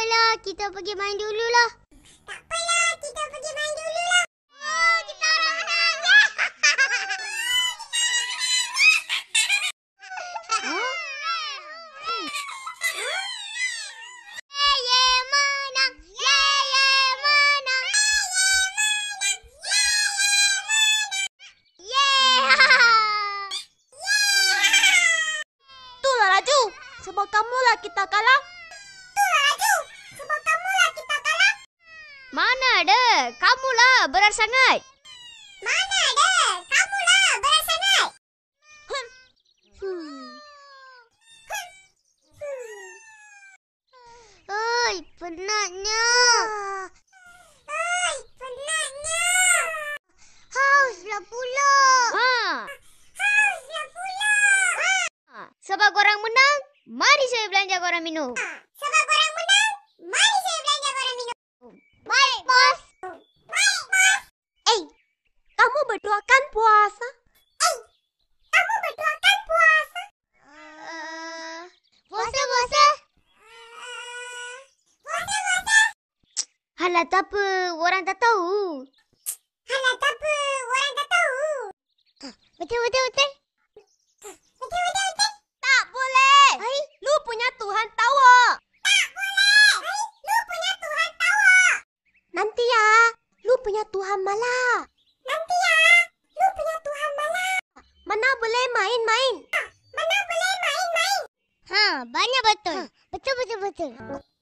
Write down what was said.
apalah, kita pergi main dululah. Tak lah kita pergi main dululah. Kamulah kita kalah. Kamu lah berat sangat. Mana ada? Kamu lah berat sangat. Hmm. Hmm. Oi, penatnya. Oi, penatnya. Haus Hauslah pula. Ha. Hauslah pula. Ha. Sebab korang menang, mari saya belanja korang minum. Ha. Sebab korang puasa. Ei, kamu berdua kan puasa? Eh, puasa, puasa. Eh, puasa, puasa. Hala tak apa, orang tak tahu. Hala tak apa, orang tak tahu. Ah, betul, betul, betul. Tuhan malah. boleh main-main. Ha, mana ah, boleh main-main? Ha, banyak betul. Ha, betul betul betul.